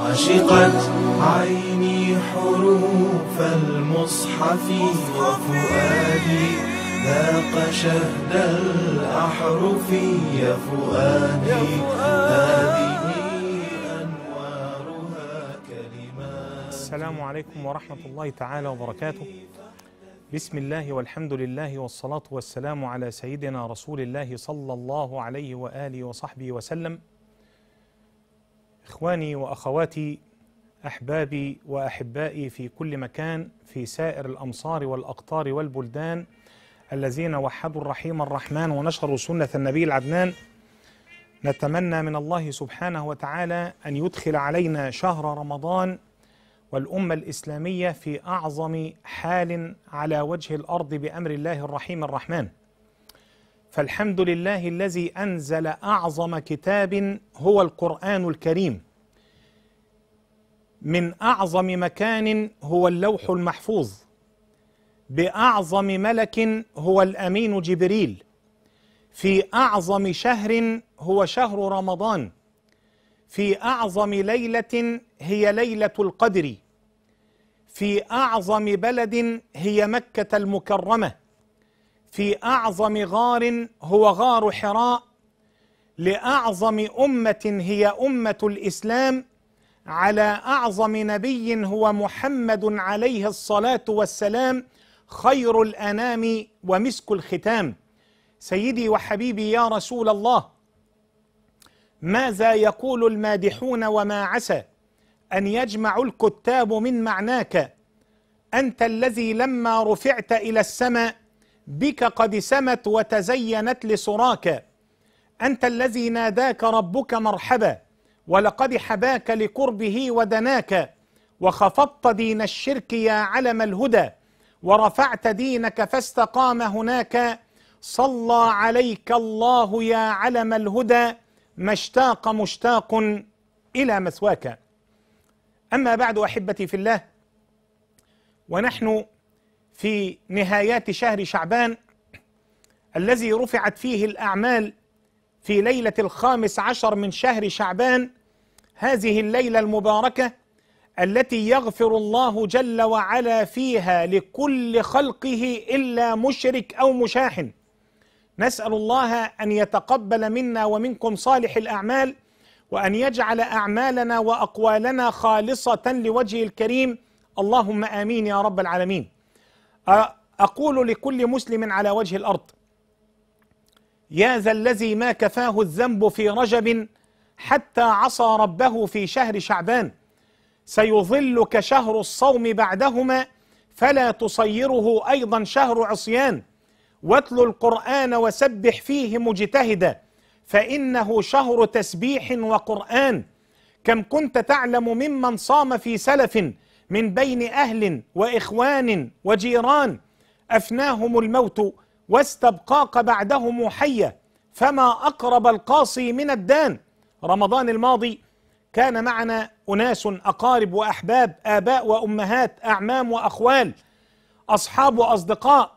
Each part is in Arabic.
عشقت عيني حروف المصحف وفؤادي ذاق شهد الأحرف يا فؤادي هذه أنوارها كلمات السلام عليكم ورحمة الله تعالى وبركاته بسم الله والحمد لله والصلاة والسلام على سيدنا رسول الله صلى الله عليه وآله وصحبه وسلم إخواني وأخواتي أحبابي وأحبائي في كل مكان في سائر الأمصار والأقطار والبلدان الذين وحدوا الرحيم الرحمن ونشروا سنة النبي العدنان نتمنى من الله سبحانه وتعالى أن يدخل علينا شهر رمضان والأمة الإسلامية في أعظم حال على وجه الأرض بأمر الله الرحيم الرحمن فالحمد لله الذي أنزل أعظم كتاب هو القرآن الكريم من أعظم مكان هو اللوح المحفوظ بأعظم ملك هو الأمين جبريل في أعظم شهر هو شهر رمضان في أعظم ليلة هي ليلة القدر في أعظم بلد هي مكة المكرمة في اعظم غار هو غار حراء لاعظم امه هي امه الاسلام على اعظم نبي هو محمد عليه الصلاه والسلام خير الانام ومسك الختام سيدي وحبيبي يا رسول الله ماذا يقول المادحون وما عسى ان يجمع الكتاب من معناك انت الذي لما رفعت الى السماء بك قد سمت وتزينت لسراك أنت الذي ناداك ربك مرحبا ولقد حباك لقربه ودناك وخفضت دين الشرك يا علم الهدى ورفعت دينك فاستقام هناك صلى عليك الله يا علم الهدى ما اشتاق مشتاق إلى مثواك أما بعد أحبتي في الله ونحن في نهايات شهر شعبان الذي رفعت فيه الأعمال في ليلة الخامس عشر من شهر شعبان هذه الليلة المباركة التي يغفر الله جل وعلا فيها لكل خلقه إلا مشرك أو مشاحن نسأل الله أن يتقبل منا ومنكم صالح الأعمال وأن يجعل أعمالنا وأقوالنا خالصة لوجه الكريم اللهم آمين يا رب العالمين أقول لكل مسلم على وجه الأرض يا ذا الذي ما كفاه الذنب في رجب حتى عصى ربه في شهر شعبان سيظلك شهر الصوم بعدهما فلا تصيره أيضا شهر عصيان واتل القرآن وسبح فيه مجتهدا فإنه شهر تسبيح وقرآن كم كنت تعلم ممن صام في سلف من بين أهل وإخوان وجيران أفناهم الموت واستبقاك بعدهم حية فما أقرب القاصي من الدان رمضان الماضي كان معنا أناس أقارب وأحباب آباء وأمهات أعمام وأخوال أصحاب وأصدقاء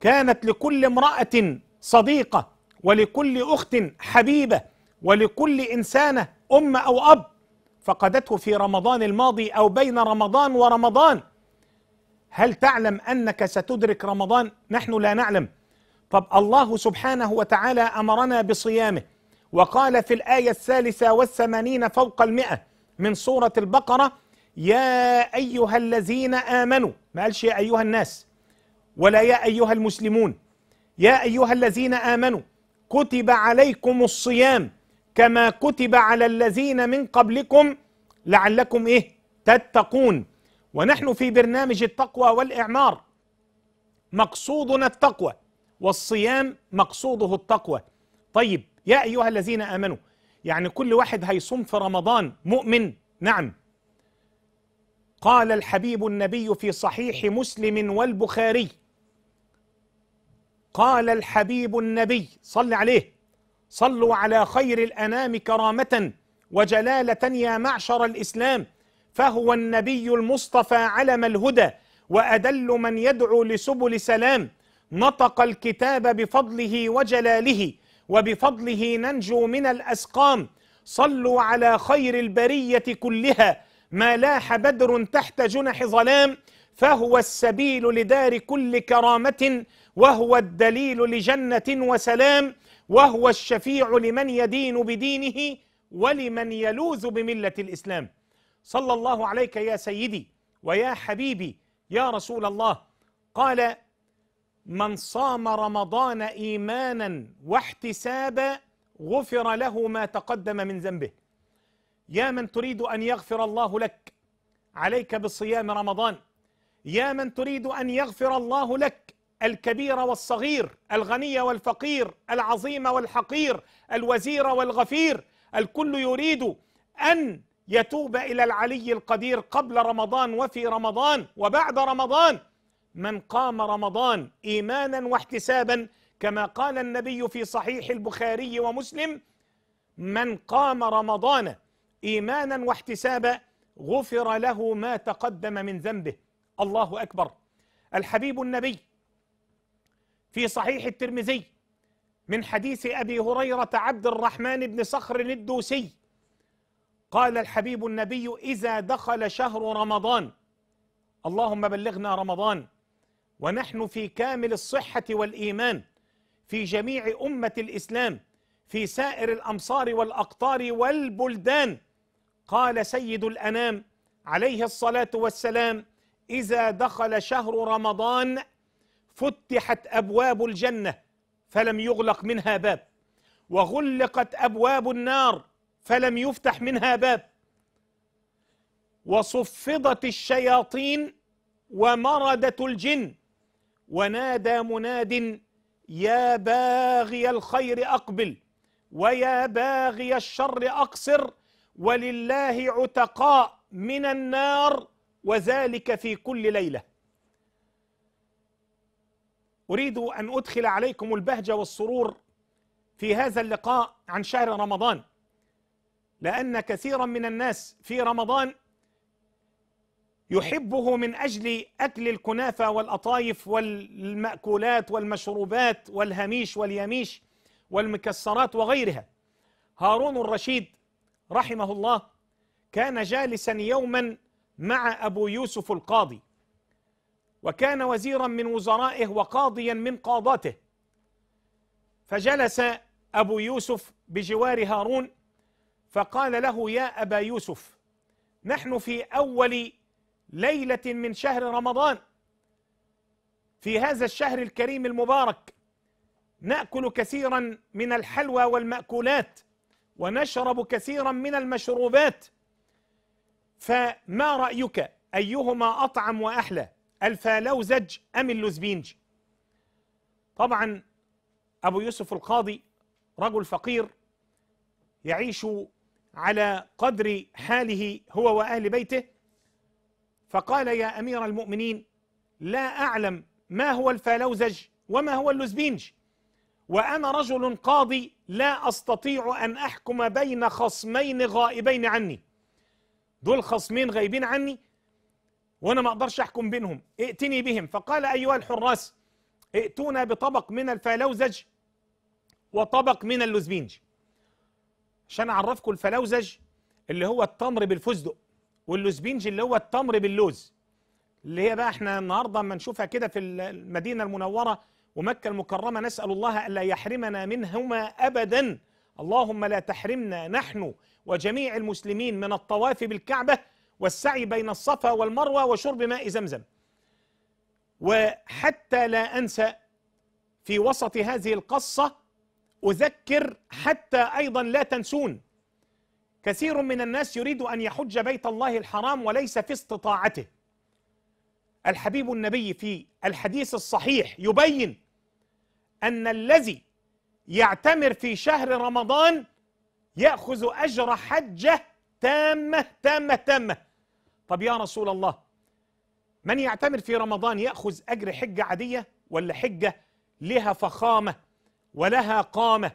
كانت لكل امرأة صديقة ولكل أخت حبيبة ولكل إنسانة أم أو أب فقدته في رمضان الماضي او بين رمضان ورمضان هل تعلم انك ستدرك رمضان نحن لا نعلم طب الله سبحانه وتعالى امرنا بصيامه وقال في الايه الثالثه والثمانين فوق المئه من سوره البقره يا ايها الذين امنوا ما قالش يا ايها الناس ولا يا ايها المسلمون يا ايها الذين امنوا كتب عليكم الصيام كما كتب على الذين من قبلكم لعلكم ايه تتقون ونحن في برنامج التقوى والاعمار مقصودنا التقوى والصيام مقصوده التقوى طيب يا ايها الذين امنوا يعني كل واحد هيصوم في رمضان مؤمن نعم قال الحبيب النبي في صحيح مسلم والبخاري قال الحبيب النبي صل عليه صلوا على خير الانام كرامه وجلاله يا معشر الاسلام فهو النبي المصطفى علم الهدى وادل من يدعو لسبل سلام نطق الكتاب بفضله وجلاله وبفضله ننجو من الاسقام صلوا على خير البريه كلها ما لاح بدر تحت جنح ظلام فهو السبيل لدار كل كرامه وهو الدليل لجنه وسلام وهو الشفيع لمن يدين بدينه ولمن يلوذ بمله الاسلام صلى الله عليك يا سيدي ويا حبيبي يا رسول الله قال من صام رمضان ايمانا واحتسابا غفر له ما تقدم من ذنبه يا من تريد ان يغفر الله لك عليك بصيام رمضان يا من تريد ان يغفر الله لك الكبير والصغير الغني والفقير العظيم والحقير الوزير والغفير الكل يريد أن يتوب إلى العلي القدير قبل رمضان وفي رمضان وبعد رمضان من قام رمضان إيمانا واحتسابا كما قال النبي في صحيح البخاري ومسلم من قام رمضان ايمانا واحتسابا غفر له ما تقدم من ذنبه الله اكبر الحبيب النبي في صحيح الترمذي من حديث أبي هريرة عبد الرحمن بن صخر الدوسي قال الحبيب النبي إذا دخل شهر رمضان اللهم بلغنا رمضان ونحن في كامل الصحة والإيمان في جميع أمة الإسلام في سائر الأمصار والأقطار والبلدان قال سيد الأنام عليه الصلاة والسلام إذا دخل شهر رمضان فتحت ابواب الجنه فلم يغلق منها باب وغلقت ابواب النار فلم يفتح منها باب وصفضت الشياطين ومردت الجن ونادى مناد يا باغي الخير اقبل ويا باغي الشر اقصر ولله عتقاء من النار وذلك في كل ليله أريد أن أدخل عليكم البهجة والسرور في هذا اللقاء عن شهر رمضان لأن كثيرا من الناس في رمضان يحبه من أجل أكل الكنافة والأطايف والمأكولات والمشروبات والهميش واليميش والمكسرات وغيرها هارون الرشيد رحمه الله كان جالسا يوما مع أبو يوسف القاضي وكان وزيرا من وزرائه وقاضيا من قاضاته فجلس أبو يوسف بجوار هارون فقال له يا أبا يوسف نحن في أول ليلة من شهر رمضان في هذا الشهر الكريم المبارك ناكل كثيرا من الحلوى والماكولات ونشرب كثيرا من المشروبات فما رايك ايهما اطعم واحلى الفالوزج أم اللوزبينج طبعا أبو يوسف القاضي رجل فقير يعيش على قدر حاله هو وأهل بيته فقال يا أمير المؤمنين لا أعلم ما هو الفالوزج وما هو اللوزبينج وأنا رجل قاضي لا أستطيع أن أحكم بين خصمين غائبين عني دول خصمين غايبين عني وانا ما اقدرش احكم بينهم ائتني بهم فقال ايها الحراس ائتونا بطبق من الفلوزج وطبق من اللوزبينج عشان اعرفكم الفلوزج اللي هو التمر بالفستق واللوزبينج اللي هو التمر باللوز اللي هي بقى احنا النهارده اما نشوفها كده في المدينه المنوره ومكه المكرمه نسال الله الا يحرمنا منهما ابدا اللهم لا تحرمنا نحن وجميع المسلمين من الطواف بالكعبه والسعي بين الصفا والمروة وشرب ماء زمزم وحتى لا أنسى في وسط هذه القصة أذكر حتى أيضا لا تنسون كثير من الناس يريد أن يحج بيت الله الحرام وليس في استطاعته الحبيب النبي في الحديث الصحيح يبين أن الذي يعتمر في شهر رمضان يأخذ أجر حجة تامة تامة تامة طب يا رسول الله من يعتمر في رمضان يأخذ أجر حجة عادية ولا حجة لها فخامة ولها قامة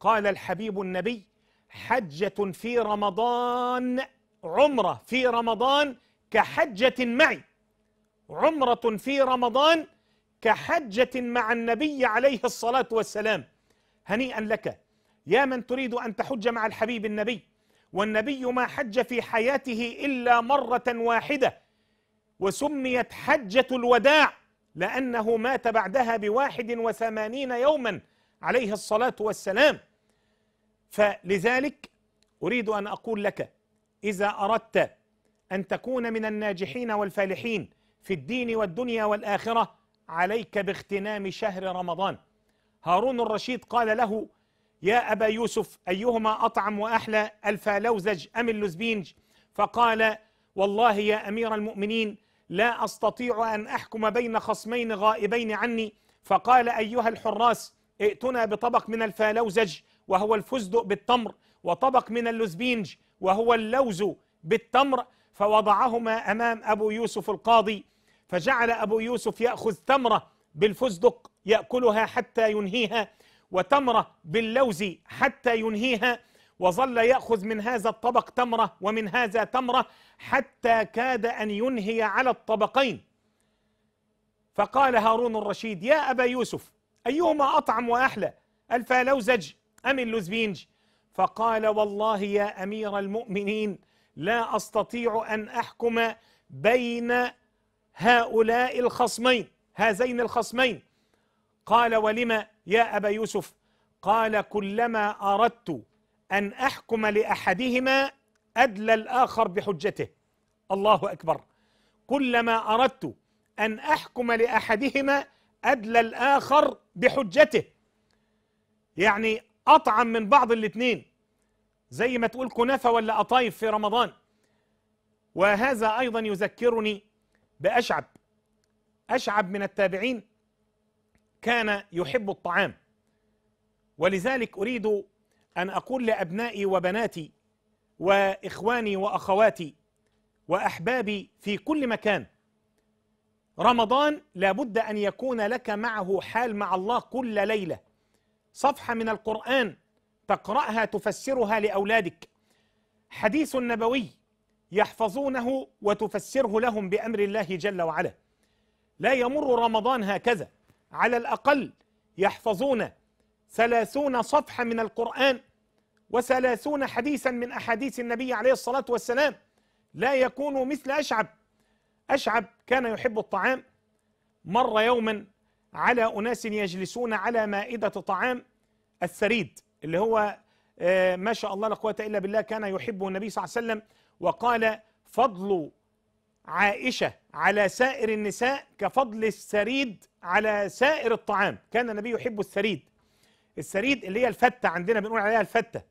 قال الحبيب النبي حجة في رمضان عمرة في رمضان كحجة معي عمرة في رمضان كحجة مع النبي عليه الصلاة والسلام هنيئا لك يا من تريد أن تحج مع الحبيب النبي والنبي ما حج في حياته إلا مرة واحدة وسميت حجة الوداع لأنه مات بعدها بواحد وثمانين يوما عليه الصلاة والسلام فلذلك أريد أن أقول لك إذا أردت أن تكون من الناجحين والفالحين في الدين والدنيا والآخرة عليك باغتنام شهر رمضان هارون الرشيد قال له يا أبا يوسف أيهما أطعم وأحلى الفالوزج أم اللزبينج فقال والله يا أمير المؤمنين لا أستطيع أن أحكم بين خصمين غائبين عني فقال أيها الحراس ائتنا بطبق من الفالوزج وهو الفستق بالتمر وطبق من اللزبينج وهو اللوز بالتمر فوضعهما أمام أبو يوسف القاضي فجعل أبو يوسف يأخذ ثمرة بالفستق يأكلها حتى ينهيها وتمرة باللوز حتى ينهيها وظل يأخذ من هذا الطبق تمرة ومن هذا تمرة حتى كاد أن ينهي على الطبقين فقال هارون الرشيد يا أبا يوسف أيهما أطعم وأحلى الفالوزج أم اللزبينج فقال والله يا أمير المؤمنين لا أستطيع أن أحكم بين هؤلاء الخصمين هذين الخصمين قال ولما يا أبا يوسف قال كلما أردت أن أحكم لأحدهما أدلى الآخر بحجته الله أكبر كلما أردت أن أحكم لأحدهما أدلى الآخر بحجته يعني أطعم من بعض الاثنين زي ما تقول كنافة ولا قطايف في رمضان وهذا أيضا يذكرني بأشعب أشعب من التابعين كان يحب الطعام ولذلك اريد ان اقول لابنائي وبناتي واخواني واخواتي واحبابي في كل مكان رمضان لابد ان يكون لك معه حال مع الله كل ليله صفحه من القران تقراها تفسرها لاولادك حديث نبوي يحفظونه وتفسره لهم بامر الله جل وعلا لا يمر رمضان هكذا على الأقل يحفظون ثلاثون صفحة من القرآن وثلاثون حديثا من أحاديث النبي عليه الصلاة والسلام لا يكون مثل أشعب أشعب كان يحب الطعام مر يوما على أناس يجلسون على مائدة طعام الثريد اللي هو آه، ما شاء الله لا قوة إلا بالله كان يحبه النبي صلى الله عليه وسلم وقال فضل عائشة على سائر النساء كفضل السريد على سائر الطعام كان النبي يحب السريد السريد اللي هي الفتة عندنا بنقول عليها الفتة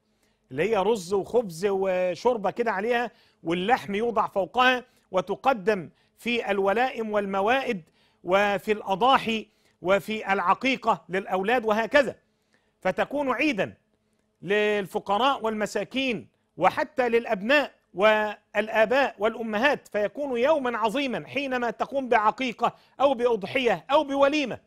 اللي هي رز وخبز وشوربة كده عليها واللحم يوضع فوقها وتقدم في الولائم والموائد وفي الأضاحي وفي العقيقة للأولاد وهكذا فتكون عيدا للفقراء والمساكين وحتى للأبناء والآباء والأمهات فيكون يوما عظيما حينما تقوم بعقيقة أو بأضحية أو بوليمة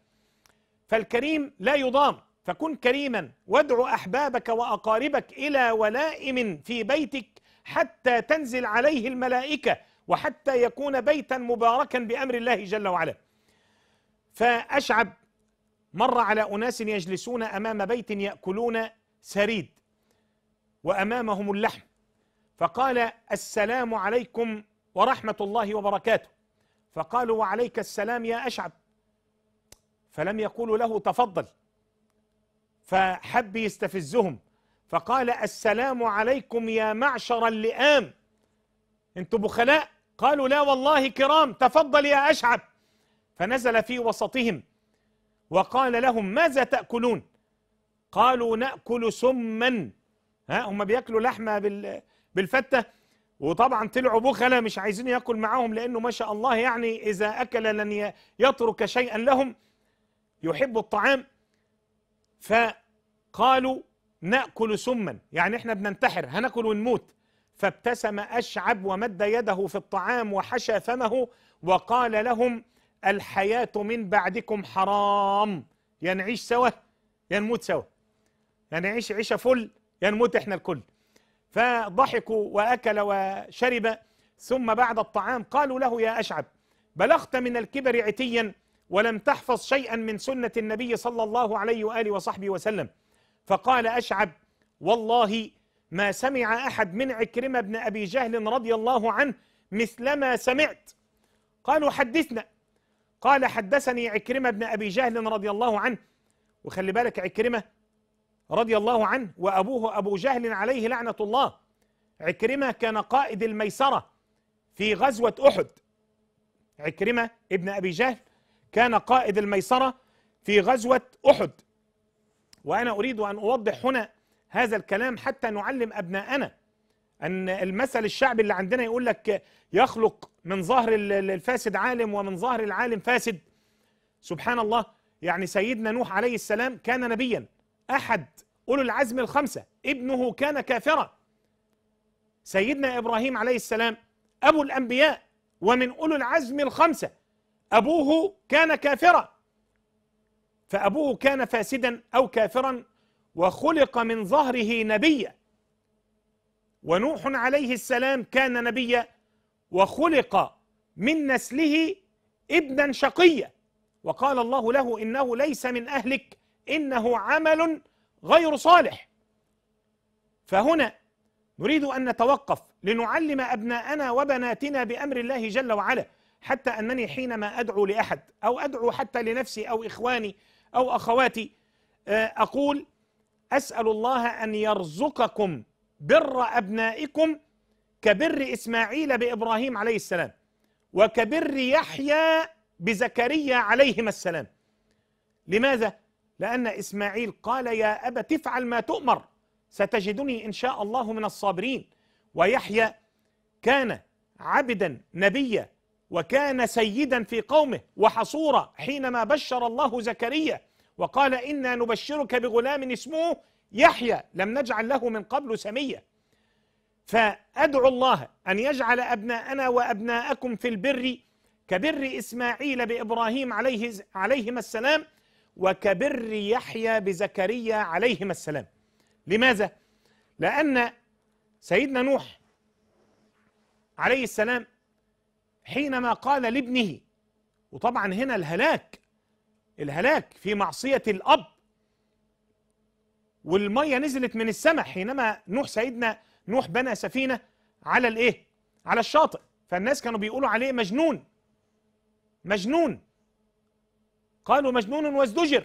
فالكريم لا يضام فكن كريما وادع أحبابك وأقاربك إلى ولائم في بيتك حتى تنزل عليه الملائكة وحتى يكون بيتا مباركا بأمر الله جل وعلا فأشعب مر على أناس يجلسون أمام بيت يأكلون سريد وأمامهم اللحم فقال السلام عليكم ورحمة الله وبركاته فقالوا وعليك السلام يا أشعب فلم يقولوا له تفضل فحب يستفزهم فقال السلام عليكم يا معشر اللئام انتوا بخلاء قالوا لا والله كرام تفضل يا أشعب فنزل في وسطهم وقال لهم ماذا تأكلون قالوا نأكل سما ها هم بياكلوا لحمة بال بالفته وطبعا طلعوا بخلة مش عايزين ياكل معاهم لانه ما شاء الله يعني اذا اكل لن يترك شيئا لهم يحب الطعام فقالوا ناكل سما يعني احنا بننتحر هناكل ونموت فابتسم اشعب ومد يده في الطعام وحشى فمه وقال لهم الحياه من بعدكم حرام يا نعيش سوا يا نموت سوا يا نعيش عيشه فل يا نموت احنا الكل فضحكوا واكل وشرب ثم بعد الطعام قالوا له يا اشعب بلغت من الكبر عتيا ولم تحفظ شيئا من سنه النبي صلى الله عليه واله وصحبه وسلم فقال اشعب والله ما سمع احد من عكرمه بن ابي جهل رضي الله عنه مثلما سمعت قالوا حدثنا قال حدثني عكرمه بن ابي جهل رضي الله عنه وخلي بالك عكرمه رضي الله عنه وأبوه أبو جهل عليه لعنة الله عكرمة كان قائد الميسرة في غزوة أحد عكرمة ابن أبي جهل كان قائد الميسرة في غزوة أحد وأنا أريد أن أوضح هنا هذا الكلام حتى نعلم أبناءنا أن المثل الشعبي اللي عندنا يقول لك يخلق من ظهر الفاسد عالم ومن ظهر العالم فاسد سبحان الله يعني سيدنا نوح عليه السلام كان نبيا أحد أولو العزم الخمسة ابنه كان كافرا سيدنا إبراهيم عليه السلام أبو الأنبياء ومن أولو العزم الخمسة أبوه كان كافرا فأبوه كان فاسدا أو كافرا وخلق من ظهره نبيا ونوح عليه السلام كان نبيا وخلق من نسله ابنا شقيا وقال الله له انه ليس من اهلك إنه عمل غير صالح فهنا نريد أن نتوقف لنعلم أبناءنا وبناتنا بأمر الله جل وعلا حتى أنني حينما أدعو لأحد أو أدعو حتى لنفسي أو إخواني أو أخواتي آه، أقول أسأل الله أن يرزقكم بر أبنائكم كبر إسماعيل بإبراهيم عليه السلام وكبر يحيى بزكريا عليهما السلام لماذا؟ لأن إسماعيل قال يا أبا تفعل ما تؤمر ستجدني إن شاء الله من الصابرين ويحيى كان عبدا نبيا وكان سيدا في قومه وحصورا حينما بشر الله زكريا وقال إنا نبشرك بغلام اسمه يحيى لم نجعل له من قبل سميا فأدعو الله أن يجعل أبناءنا وأبناءكم في البر كبر إسماعيل بإبراهيم عليه عليهما السلام وكبر يحيى بزكريا عليهما السلام لماذا؟ لأن سيدنا نوح عليه السلام حينما قال لابنه وطبعا هنا الهلاك الهلاك في معصية الأب والمية نزلت من السماء حينما نوح سيدنا نوح بنى سفينة على الإيه؟ على الشاطئ فالناس كانوا بيقولوا عليه مجنون مجنون قالوا مجنون وازدجر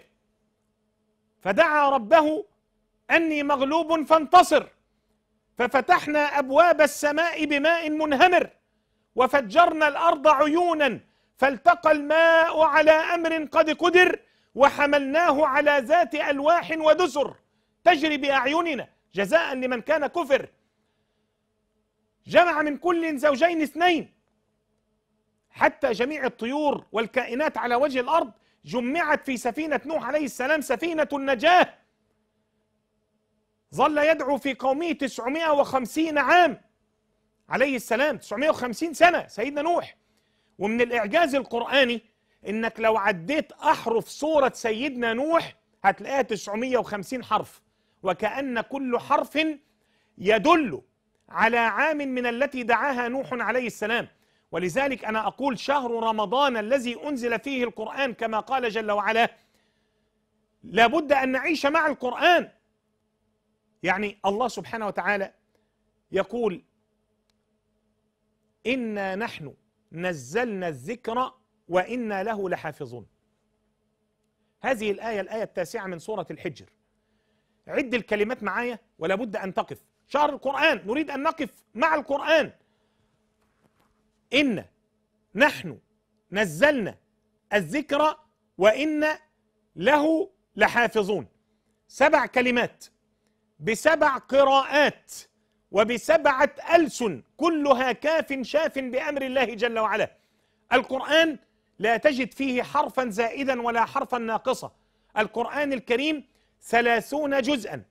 فدعا ربه أني مغلوب فانتصر ففتحنا أبواب السماء بماء منهمر وفجرنا الأرض عيونا فالتقى الماء على أمر قد قدر وحملناه على ذات ألواح ودسر تجري بأعيننا جزاء لمن كان كفر جمع من كل زوجين اثنين حتى جميع الطيور والكائنات على وجه الأرض جمعت في سفينة نوح عليه السلام سفينة النجاة ظل يدعو في قومه 950 عام عليه السلام 950 سنة سيدنا نوح ومن الإعجاز القرآني إنك لو عديت أحرف صورة سيدنا نوح هتلاقيها 950 حرف وكأن كل حرف يدل على عام من التي دعاها نوح عليه السلام ولذلك انا اقول شهر رمضان الذي انزل فيه القران كما قال جل وعلا لابد ان نعيش مع القران يعني الله سبحانه وتعالى يقول انا نحن نزلنا الذكر وانا له لحافظون هذه الايه الايه التاسعه من سوره الحجر عد الكلمات معايا ولابد ان تقف شهر القرآن نريد أن نقف مع القرآن إن نحن نزلنا الذكر وإن له لحافظون سبع كلمات بسبع قراءات وبسبعة ألسن كلها كاف شاف بأمر الله جل وعلا القرآن لا تجد فيه حرفا زائدا ولا حرفا ناقصا القرآن الكريم ثلاثون جزءا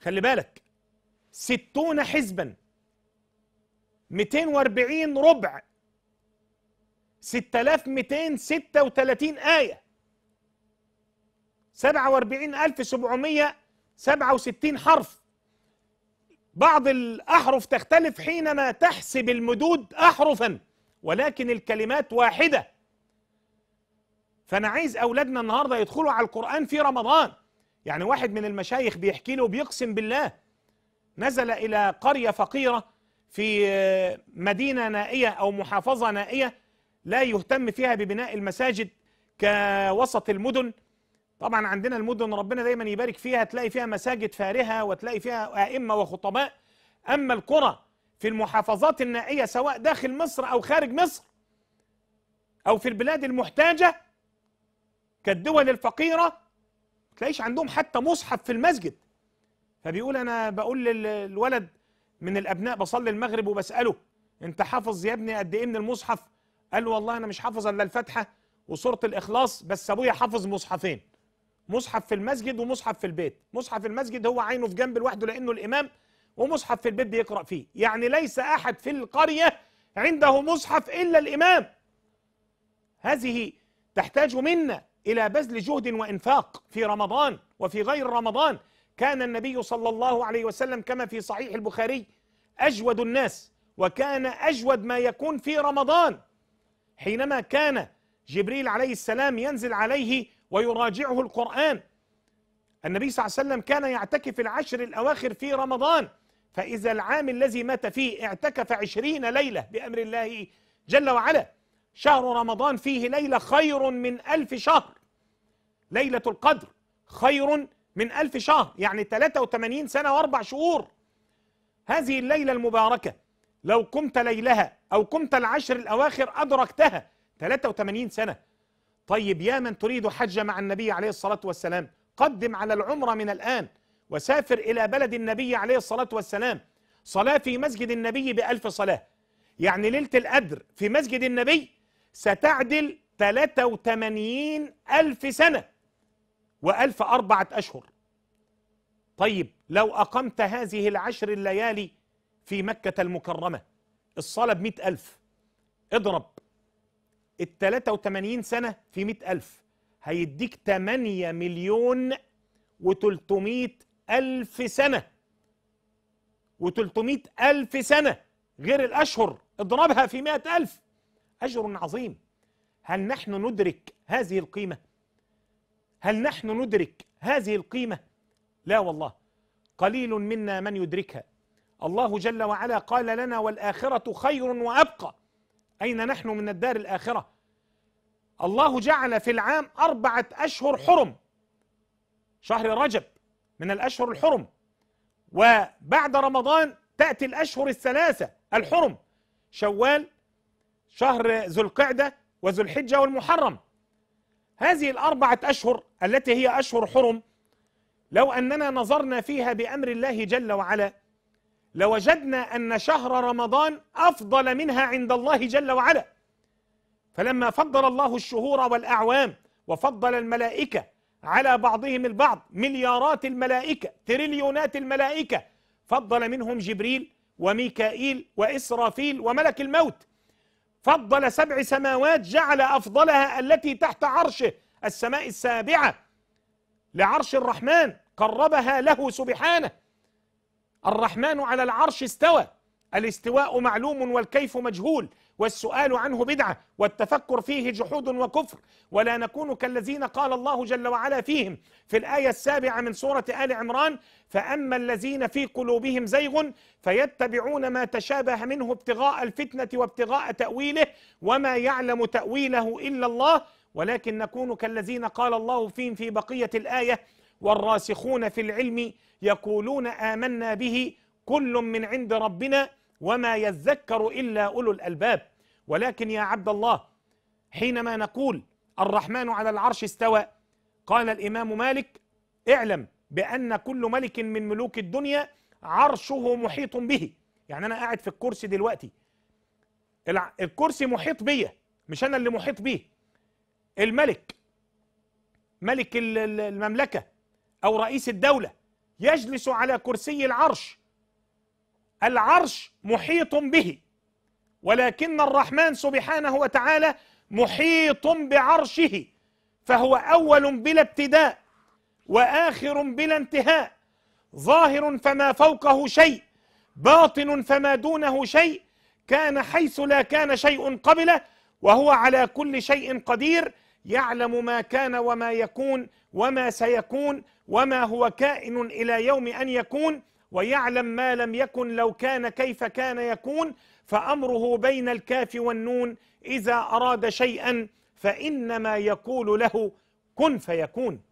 خلي بالك ستون حزبا 240 ربع 6236 آية 47767 حرف بعض الأحرف تختلف حينما تحسب المدود أحرفا ولكن الكلمات واحدة فأنا عايز أولادنا النهاردة يدخلوا على القرآن في رمضان يعني واحد من المشايخ بيحكي له بيقسم بالله نزل إلى قرية فقيرة في آه، مدينة نائية أو محافظة نائية لا يهتم فيها ببناء المساجد كوسط المدن طبعا عندنا المدن ربنا دايما يبارك فيها تلاقي فيها مساجد فارهة وتلاقي فيها أئمة وخطباء أما القرى في المحافظات النائية سواء داخل مصر أو خارج مصر أو في البلاد المحتاجة كالدول الفقيرة تلاقيش عندهم حتى مصحف في المسجد فبيقول أنا بقول للولد من الابناء بصلي المغرب وبساله انت حافظ يا ابني قد ايه من المصحف قال والله انا مش حافظ الا الفاتحه وسوره الاخلاص بس ابويا حافظ مصحفين مصحف في المسجد ومصحف في البيت مصحف المسجد هو عينه في جنب لوحده لانه الامام ومصحف في البيت بيقرا فيه يعني ليس احد في القريه عنده مصحف الا الامام هذه تحتاج منا الى بذل جهد وانفاق في رمضان وفي غير رمضان كان النبي صلى الله عليه وسلم كما في صحيح البخاري أجود الناس وكان أجود ما يكون في رمضان حينما كان جبريل عليه السلام ينزل عليه ويراجعه القرآن النبي صلى الله عليه وسلم كان يعتكف العشر الأواخر في رمضان فإذا العام الذي مات فيه اعتكف عشرين ليلة بأمر الله جل وعلا شهر رمضان فيه ليلة خير من ألف شهر ليلة القدر خير من ألف شهر يعني 83 سنة وأربع شهور هذه الليلة المباركة لو قمت ليلها أو قمت العشر الأواخر أدركتها 83 سنة طيب يا من تريد حج مع النبي عليه الصلاة والسلام قدم على العمرة من الآن وسافر إلى بلد النبي عليه الصلاة والسلام صلاة في مسجد النبي بألف صلاة يعني ليلة القدر في مسجد النبي ستعدل 83 ألف سنة وألف أربعة أشهر طيب لو أقمت هذه العشر الليالي في مكة المكرمة الصلاة بمئة ألف اضرب الثلاثة وثمانين سنة في مئة ألف هيديك تمانية مليون وتلتمائة ألف سنة وتلتمائة ألف سنة غير الأشهر اضربها في مئة ألف أجر عظيم هل نحن ندرك هذه القيمة؟ هل نحن ندرك هذه القيمة؟ لا والله قليل منا من يدركها الله جل وعلا قال لنا والآخرة خير وأبقى أين نحن من الدار الآخرة؟ الله جعل في العام أربعة أشهر حرم شهر رجب من الأشهر الحرم وبعد رمضان تأتي الأشهر الثلاثة الحرم شوال شهر ذو القعدة وذو الحجة والمحرم هذه الأربعة أشهر التي هي أشهر حرم لو أننا نظرنا فيها بأمر الله جل وعلا لوجدنا أن شهر رمضان أفضل منها عند الله جل وعلا فلما فضل الله الشهور والأعوام وفضل الملائكة على بعضهم البعض مليارات الملائكة تريليونات الملائكة فضل منهم جبريل وميكائيل وإسرافيل وملك الموت فضل سبع سماوات جعل أفضلها التي تحت عرشه السماء السابعة لعرش الرحمن قربها له سبحانه الرحمن على العرش استوى الاستواء معلوم والكيف مجهول والسؤال عنه بدعة والتفكر فيه جحود وكفر ولا نكون كالذين قال الله جل وعلا فيهم في الآية السابعة من سورة آل عمران فأما الذين في قلوبهم زيغ فيتبعون ما تشابه منه ابتغاء الفتنة وابتغاء تأويله وما يعلم تأويله إلا الله ولكن نكون كالذين قال الله فيهم في بقية الآية والراسخون في العلم يقولون آمنا به كل من عند ربنا وما يذكر إلا أولو الألباب ولكن يا عبد الله حينما نقول الرحمن على العرش استوى قال الإمام مالك اعلم بأن كل ملك من ملوك الدنيا عرشه محيط به يعني أنا قاعد في الكرسي دلوقتي الكرسي محيط بيا مش أنا اللي محيط بيه الملك ملك المملكة أو رئيس الدولة يجلس على كرسي العرش العرش محيط به ولكن الرحمن سبحانه وتعالى محيط بعرشه فهو اول بلا ابتداء واخر بلا انتهاء ظاهر فما فوقه شيء باطن فما دونه شيء كان حيث لا كان شيء قبله وهو على كل شيء قدير يعلم ما كان وما يكون وما سيكون وما هو كائن الى يوم ان يكون ويعلم ما لم يكن لو كان كيف كان يكون فأمره بين الكاف والنون إذا أراد شيئا فإنما يقول له كن فيكون